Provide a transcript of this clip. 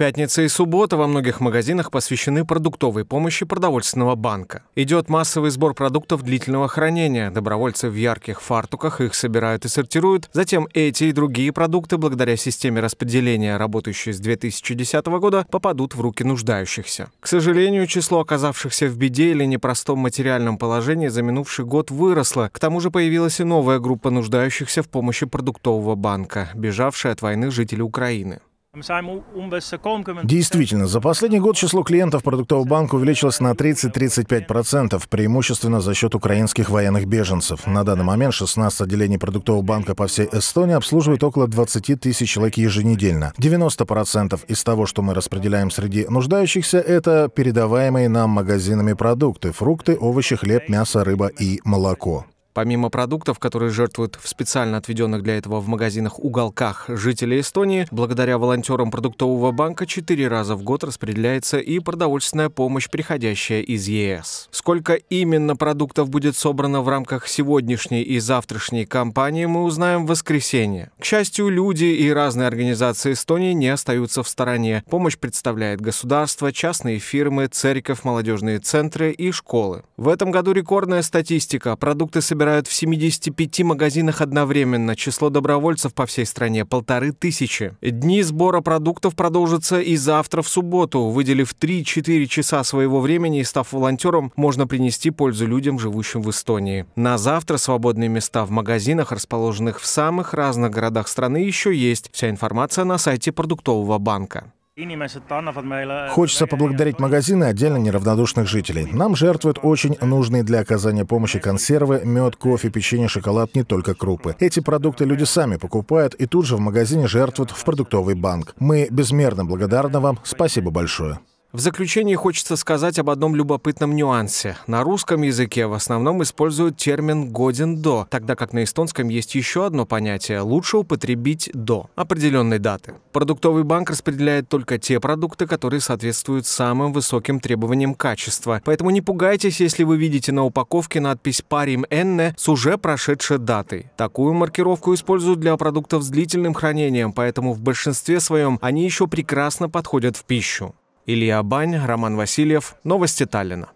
Пятница и суббота во многих магазинах посвящены продуктовой помощи продовольственного банка. Идет массовый сбор продуктов длительного хранения. Добровольцы в ярких фартуках их собирают и сортируют. Затем эти и другие продукты, благодаря системе распределения, работающей с 2010 года, попадут в руки нуждающихся. К сожалению, число оказавшихся в беде или непростом материальном положении за минувший год выросло. К тому же появилась и новая группа нуждающихся в помощи продуктового банка, бежавшая от войны жители Украины. Действительно, за последний год число клиентов продуктового банка увеличилось на 30-35%, преимущественно за счет украинских военных беженцев. На данный момент 16 отделений продуктового банка по всей Эстонии обслуживают около 20 тысяч человек еженедельно. 90% из того, что мы распределяем среди нуждающихся, это передаваемые нам магазинами продукты – фрукты, овощи, хлеб, мясо, рыба и молоко. Помимо продуктов, которые жертвуют в специально отведенных для этого в магазинах уголках, жители Эстонии, благодаря волонтерам продуктового банка, четыре раза в год распределяется и продовольственная помощь, приходящая из ЕС. Сколько именно продуктов будет собрано в рамках сегодняшней и завтрашней кампании, мы узнаем в воскресенье. К счастью, люди и разные организации Эстонии не остаются в стороне. Помощь представляет государство, частные фирмы, церковь, молодежные центры и школы. В этом году рекордная статистика. Продукты собираются собирают в 75 магазинах одновременно. Число добровольцев по всей стране – полторы тысячи. Дни сбора продуктов продолжатся и завтра в субботу. Выделив 3-4 часа своего времени и став волонтером, можно принести пользу людям, живущим в Эстонии. На завтра свободные места в магазинах, расположенных в самых разных городах страны, еще есть. Вся информация на сайте продуктового банка. Хочется поблагодарить магазины отдельно неравнодушных жителей. Нам жертвуют очень нужные для оказания помощи консервы, мед, кофе, печенье, шоколад, не только крупы. Эти продукты люди сами покупают и тут же в магазине жертвуют в продуктовый банк. Мы безмерно благодарны вам. Спасибо большое. В заключение хочется сказать об одном любопытном нюансе. На русском языке в основном используют термин «годен до», тогда как на эстонском есть еще одно понятие – лучше употребить до определенной даты. Продуктовый банк распределяет только те продукты, которые соответствуют самым высоким требованиям качества. Поэтому не пугайтесь, если вы видите на упаковке надпись «Парим Энне» с уже прошедшей датой. Такую маркировку используют для продуктов с длительным хранением, поэтому в большинстве своем они еще прекрасно подходят в пищу. Илья Бань, Роман Васильев. Новости Таллина.